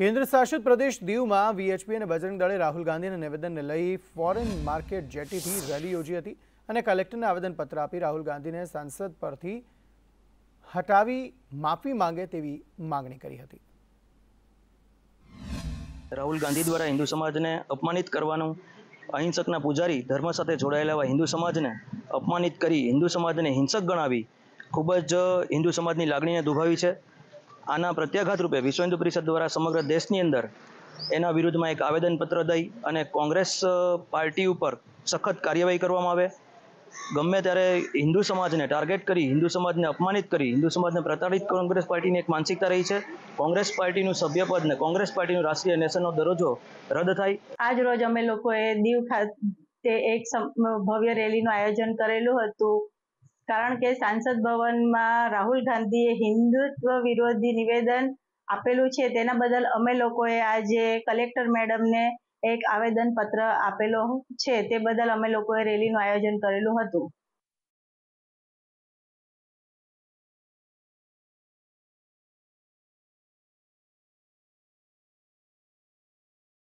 કેન્દ્ર શાસિત પ્રદેશ દીવમાં વીએચપી અને બજરંગ દળે રાહુલ ગાંધીના નિવેદનને લઈ ફોરેન માર્કેટ જેટીથી રેલી યોજી હતી અને કલેક્ટરને આવેદનપત્ર આપી રાહુલ ગાંધીને સાંસદ પરથી હટાવી માફી માંગે તેવી માગણી કરી હતી રાહુલ ગાંધી દ્વારા હિન્દુ સમાજને અપમાનિત કરવાનું અહિંસકના પૂજારી ધર્મ સાથે જોડાયેલા હિન્દુ સમાજને અપમાનિત કરી હિન્દુ સમાજને હિંસક ગણાવી ખૂબ જ હિન્દુ સમાજની લાગણીને દુભાવી છે આના પ્રત્યાઘાત રૂપે વિશ્વ હિન્દુ પરિષદ દ્વારા સમગ્ર દેશની અંદર એના વિરુદ્ધમાં એક આવેદનપત્ર દઈ અને કોંગ્રેસ પાર્ટી ઉપર સખત કાર્યવાહી કરવામાં આવે ગમે ત્યારે હિન્દુ સમાજને ટાર્ગેટ કરી હિન્દુ સમાજને અપમાનિત કરી હિન્દુ સમાજને પ્રતાડિત કોંગ્રેસ પાર્ટીની એક માનસિકતા રહી છે કોંગ્રેસ પાર્ટીનું સભ્યપદ ને કોંગ્રેસ પાર્ટીનું રાષ્ટ્રીય નેશનનો દરજ્જો રદ થાય આજ રોજ અમે લોકોએ દીવ ખાતે એક ભવ્ય રેલીનું આયોજન કરેલું હતું કારણ કે સાંસદ ભવનમાં રાહુલ ગાંધીએ હિન્દુત્વ વિરોધી નિવેદન આપેલું છે તેના બદલ અમે લોકોએ આજે કલેક્ટર મેડમને એક આવેદન પત્ર આપેલો છે તે બદલ અમે લોકોએ રેલીનું આયોજન કરેલું હતું